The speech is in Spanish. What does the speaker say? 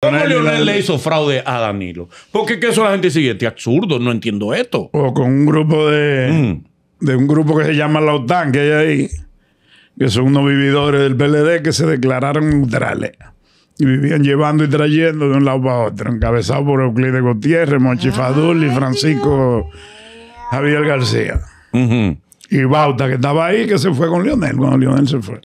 ¿Cómo Leonel le hizo fraude a Danilo? Porque que eso la gente sigue, este absurdo, no entiendo esto. O con un grupo de, mm. de un grupo que se llama la OTAN, que hay ahí, que son unos vividores del PLD que se declararon neutrales. Y vivían llevando y trayendo de un lado para otro, encabezado por Euclides Gutiérrez, Monchi ah, y Francisco Javier García. Y Bauta, que estaba ahí, que se fue con Leonel, cuando Leonel se fue.